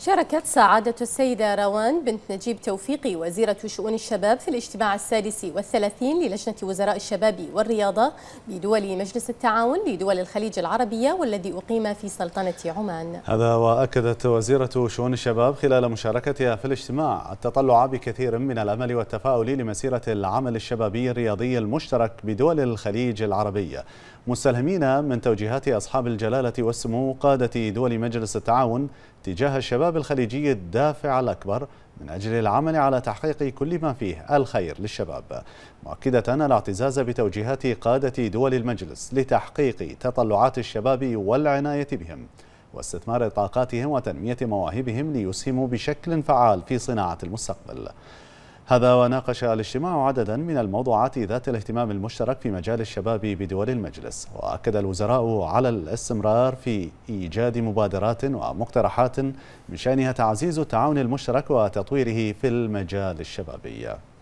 شاركت سعادة السيدة روان بنت نجيب توفيقي وزيرة شؤون الشباب في الاجتماع السادس والثلاثين للجنة وزراء الشباب والرياضة بدول مجلس التعاون لدول الخليج العربية والذي أقيم في سلطنة عمان هذا وأكدت وزيرة شؤون الشباب خلال مشاركتها في الاجتماع التطلع بكثير من الأمل والتفاؤل لمسيرة العمل الشبابي الرياضي المشترك بدول الخليج العربية مستلهمين من توجيهات أصحاب الجلالة والسمو قادة دول مجلس التعاون تجاه الشباب الشباب الخليجي الدافع الأكبر من أجل العمل على تحقيق كل ما فيه الخير للشباب مؤكدة الاعتزاز بتوجيهات قادة دول المجلس لتحقيق تطلعات الشباب والعناية بهم واستثمار طاقاتهم وتنمية مواهبهم ليسهموا بشكل فعال في صناعة المستقبل هذا وناقش الاجتماع عددا من الموضوعات ذات الاهتمام المشترك في مجال الشباب بدول المجلس وأكد الوزراء على الاستمرار في إيجاد مبادرات ومقترحات من شأنها تعزيز التعاون المشترك وتطويره في المجال الشبابي